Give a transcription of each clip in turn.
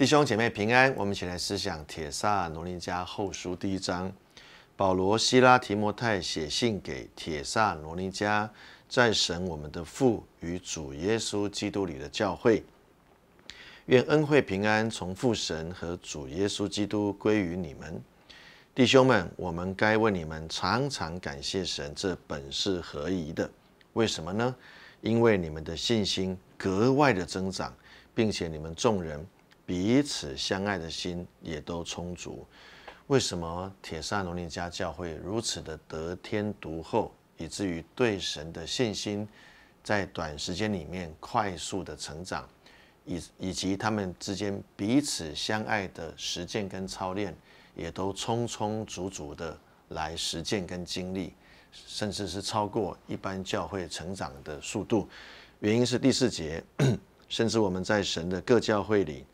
弟兄姐妹平安，我们一起来思想《铁萨罗尼迦后书》第一章。保罗、西拉、提摩太写信给铁萨罗尼迦，在神我们的父与主耶稣基督里的教会，愿恩惠平安从父神和主耶稣基督归于你们。弟兄们，我们该为你们常常感谢神，这本是合宜的。为什么呢？因为你们的信心格外的增长，并且你们众人。彼此相爱的心也都充足。为什么铁萨农尼家教会如此的得天独厚，以至于对神的信心在短时间里面快速的成长，以以及他们之间彼此相爱的实践跟操练也都充充足足的来实践跟经历，甚至是超过一般教会成长的速度。原因是第四节，甚至我们在神的各教会里。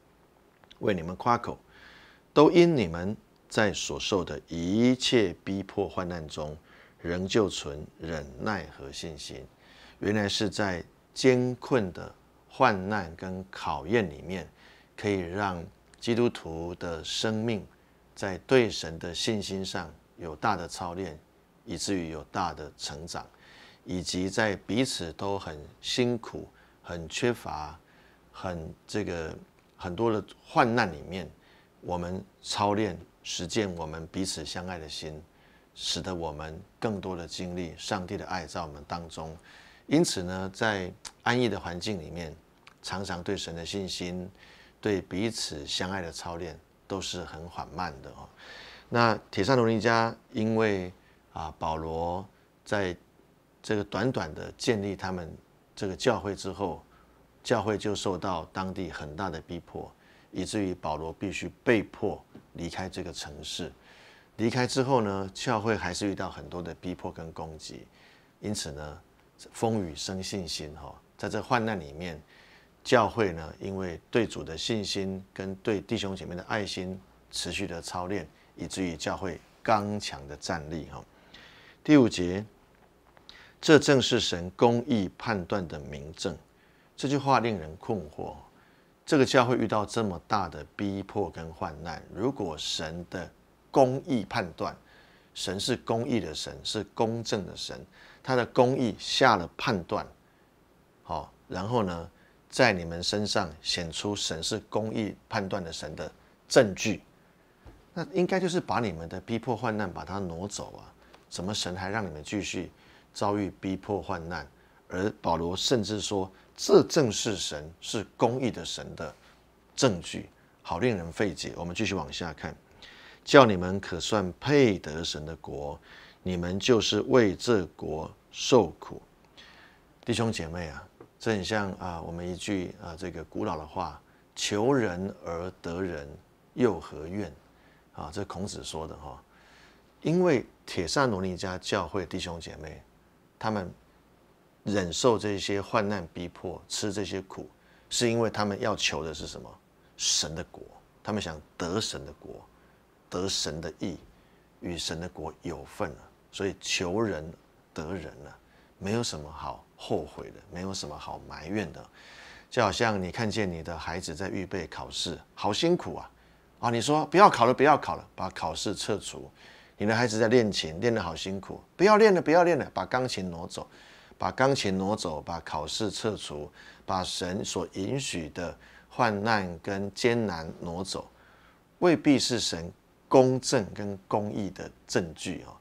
为你们夸口，都因你们在所受的一切逼迫患难中，仍旧存忍耐和信心。原来是在艰困的患难跟考验里面，可以让基督徒的生命在对神的信心上有大的操练，以至于有大的成长，以及在彼此都很辛苦、很缺乏、很这个。很多的患难里面，我们操练实践我们彼此相爱的心，使得我们更多的经历上帝的爱在我们当中。因此呢，在安逸的环境里面，常常对神的信心、对彼此相爱的操练都是很缓慢的哦。那铁扇罗铃家，因为啊，保罗在这个短短的建立他们这个教会之后。教会就受到当地很大的逼迫，以至于保罗必须被迫离开这个城市。离开之后呢，教会还是遇到很多的逼迫跟攻击，因此呢，风雨生信心哈。在这患难里面，教会呢，因为对主的信心跟对弟兄姐妹的爱心持续的操练，以至于教会刚强的站立哈。第五节，这正是神公义判断的明证。这句话令人困惑。这个教会遇到这么大的逼迫跟患难，如果神的公义判断，神是公义的神，是公正的神，他的公义下了判断，好，然后呢，在你们身上显出神是公义判断的神的证据，那应该就是把你们的逼迫患难把它挪走啊？怎么神还让你们继续遭遇逼迫患难？而保罗甚至说。这正是神是公义的神的证据，好令人费解。我们继续往下看，叫你们可算配得神的国，你们就是为这国受苦。弟兄姐妹啊，这很像啊，我们一句啊，这个古老的话：求人而得人，又何怨？啊，这孔子说的哈。因为铁扇奴尼家教会弟兄姐妹，他们。忍受这些患难逼迫，吃这些苦，是因为他们要求的是什么？神的国，他们想得神的国，得神的义，与神的国有份了。所以求人得人了，没有什么好后悔的，没有什么好埋怨的。就好像你看见你的孩子在预备考试，好辛苦啊！啊，你说不要考了，不要考了，把考试撤除。你的孩子在练琴，练得好辛苦，不要练了，不要练了，把钢琴挪走。把钢琴挪走，把考试撤除，把神所允许的患难跟艰难挪走，未必是神公正跟公义的证据哦。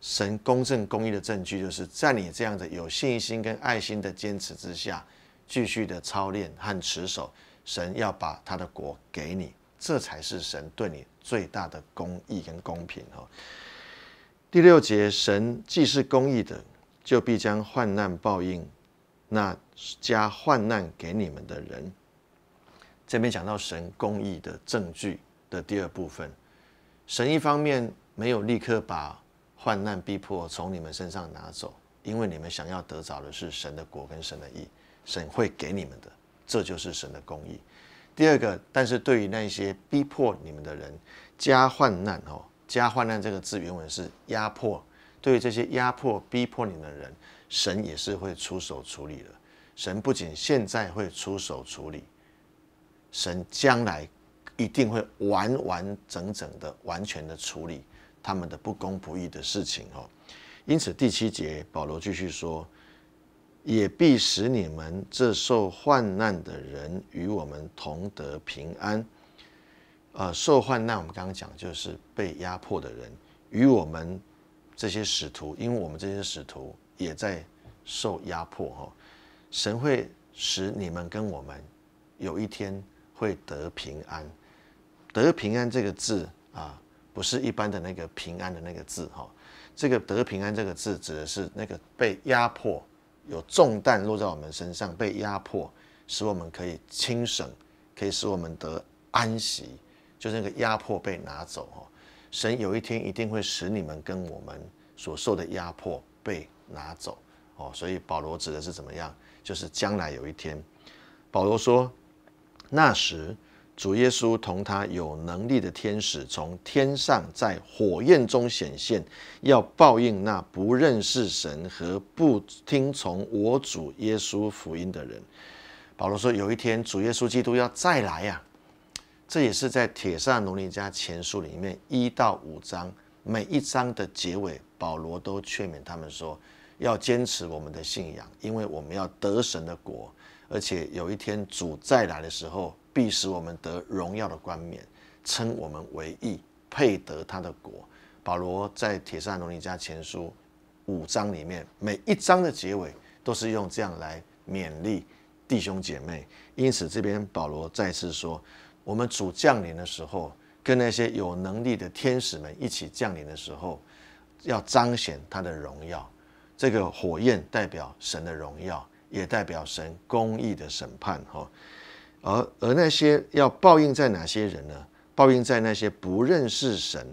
神公正公义的证据，就是在你这样的有信心跟爱心的坚持之下，继续的操练和持守，神要把他的果给你，这才是神对你最大的公义跟公平哦。第六节，神既是公义的。就必将患难报应，那加患难给你们的人，这边讲到神公义的证据的第二部分，神一方面没有立刻把患难逼迫从你们身上拿走，因为你们想要得着的是神的果跟神的义，神会给你们的，这就是神的公义。第二个，但是对于那些逼迫你们的人，加患难哦，加患难这个字原文是压迫。对这些压迫、逼迫你的人，神也是会出手处理的。神不仅现在会出手处理，神将来一定会完完整整的、完全的处理他们的不公不义的事情哦。因此，第七节保罗继续说：“也必使你们这受患难的人与我们同得平安。”呃，受患难，我们刚刚讲就是被压迫的人与我们。这些使徒，因为我们这些使徒也在受压迫哈，神会使你们跟我们有一天会得平安。得平安这个字啊，不是一般的那个平安的那个字哈，这个得平安这个字指的是那个被压迫，有重担落在我们身上，被压迫使我们可以轻省，可以使我们得安息，就是那个压迫被拿走哈。神有一天一定会使你们跟我们所受的压迫被拿走哦，所以保罗指的是怎么样？就是将来有一天，保罗说，那时主耶稣同他有能力的天使从天上在火焰中显现，要报应那不认识神和不听从我主耶稣福音的人。保罗说有一天主耶稣基督要再来呀。这也是在《铁扇奴隶家前书》里面一到五章，每一章的结尾，保罗都劝勉他们说，要坚持我们的信仰，因为我们要得神的国，而且有一天主再来的时候，必使我们得荣耀的冠冕，称我们为义，配得他的国。保罗在《铁扇奴隶家前书》五章里面，每一章的结尾都是用这样来勉励弟兄姐妹。因此，这边保罗再次说。我们主降临的时候，跟那些有能力的天使们一起降临的时候，要彰显他的荣耀。这个火焰代表神的荣耀，也代表神公义的审判。哈，而而那些要报应在哪些人呢？报应在那些不认识神。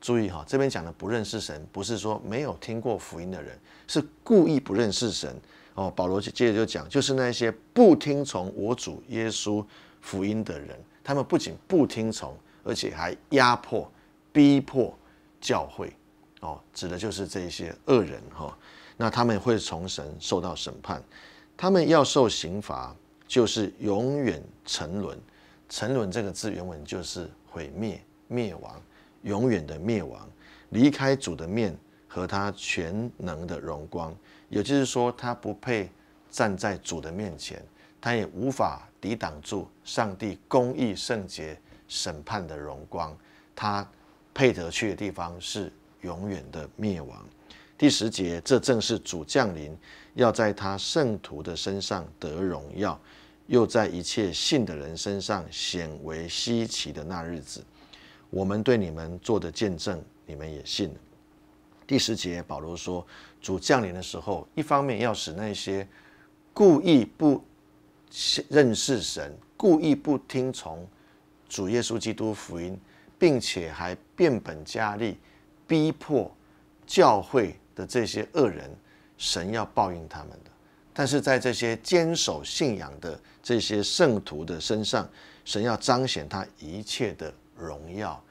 注意哈，这边讲的不认识神，不是说没有听过福音的人，是故意不认识神。哦，保罗接着就讲，就是那些不听从我主耶稣。福音的人，他们不仅不听从，而且还压迫、逼迫教会，哦，指的就是这些恶人哈。那他们会从神受到审判，他们要受刑罚，就是永远沉沦。沉沦这个字原文就是毁灭、灭亡，永远的灭亡，离开主的面和他全能的荣光。也就是说，他不配站在主的面前。他也无法抵挡住上帝公义圣洁审判的荣光，他配得去的地方是永远的灭亡。第十节，这正是主降临要在他圣徒的身上得荣耀，又在一切信的人身上显为稀奇的那日子。我们对你们做的见证，你们也信了。第十节，保罗说，主降临的时候，一方面要使那些故意不。认识神，故意不听从主耶稣基督福音，并且还变本加厉逼迫教会的这些恶人，神要报应他们的。但是在这些坚守信仰的这些圣徒的身上，神要彰显他一切的荣耀，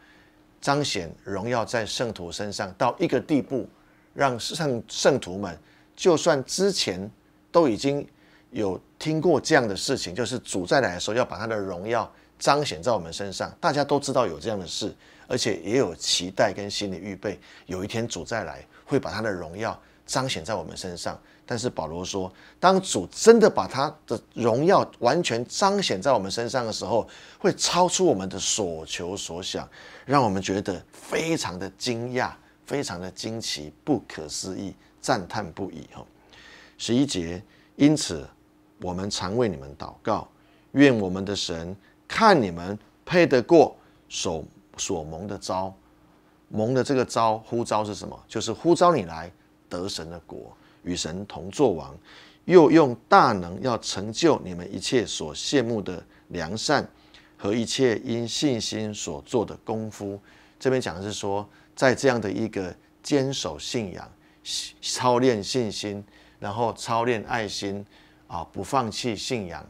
彰显荣耀在圣徒身上到一个地步，让圣圣徒们就算之前都已经有。听过这样的事情，就是主再来的时候要把他的荣耀彰显在我们身上。大家都知道有这样的事，而且也有期待跟心理预备，有一天主再来会把他的荣耀彰显在我们身上。但是保罗说，当主真的把他的荣耀完全彰显在我们身上的时候，会超出我们的所求所想，让我们觉得非常的惊讶、非常的惊奇、不可思议、赞叹不已。哈，十一节，因此。我们常为你们祷告，愿我们的神看你们配得过所所蒙的招，蒙的这个招呼召是什么？就是呼召你来得神的国，与神同作王，又用大能要成就你们一切所羡慕的良善和一切因信心所做的功夫。这边讲的是说，在这样的一个坚守信仰、操练信心，然后操练爱心。啊！不放弃信仰，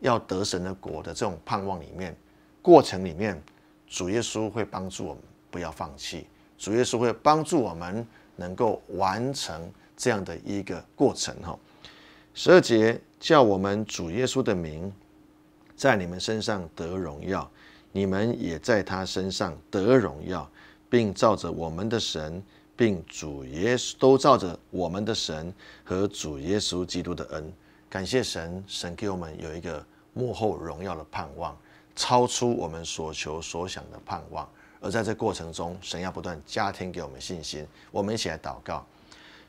要得神的国的这种盼望里面，过程里面，主耶稣会帮助我们不要放弃，主耶稣会帮助我们能够完成这样的一个过程。哈，十二节叫我们主耶稣的名，在你们身上得荣耀，你们也在他身上得荣耀，并照着我们的神，并主耶稣都照着我们的神和主耶稣基督的恩。感谢神，神给我们有一个幕后荣耀的盼望，超出我们所求所想的盼望。而在这过程中，神要不断加添给我们信心。我们一起来祷告：，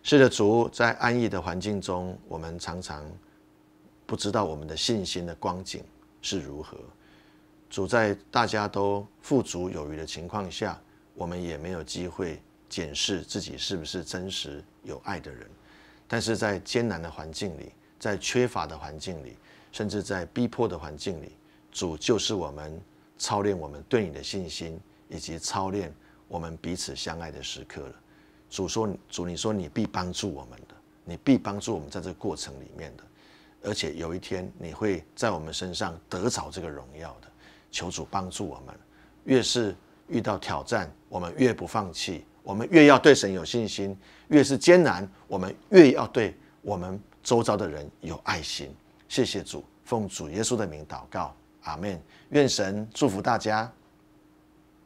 是的，主，在安逸的环境中，我们常常不知道我们的信心的光景是如何；，主在大家都富足有余的情况下，我们也没有机会检视自己是不是真实有爱的人。但是在艰难的环境里，在缺乏的环境里，甚至在逼迫的环境里，主就是我们操练我们对你的信心，以及操练我们彼此相爱的时刻了。主说：“主，你说你必帮助我们的，你必帮助我们在这个过程里面的，而且有一天你会在我们身上得着这个荣耀的。”求主帮助我们。越是遇到挑战，我们越不放弃，我们越要对神有信心；越是艰难，我们越要对我们。周遭的人有爱心，谢谢主，奉主耶稣的名祷告，阿门。愿神祝福大家。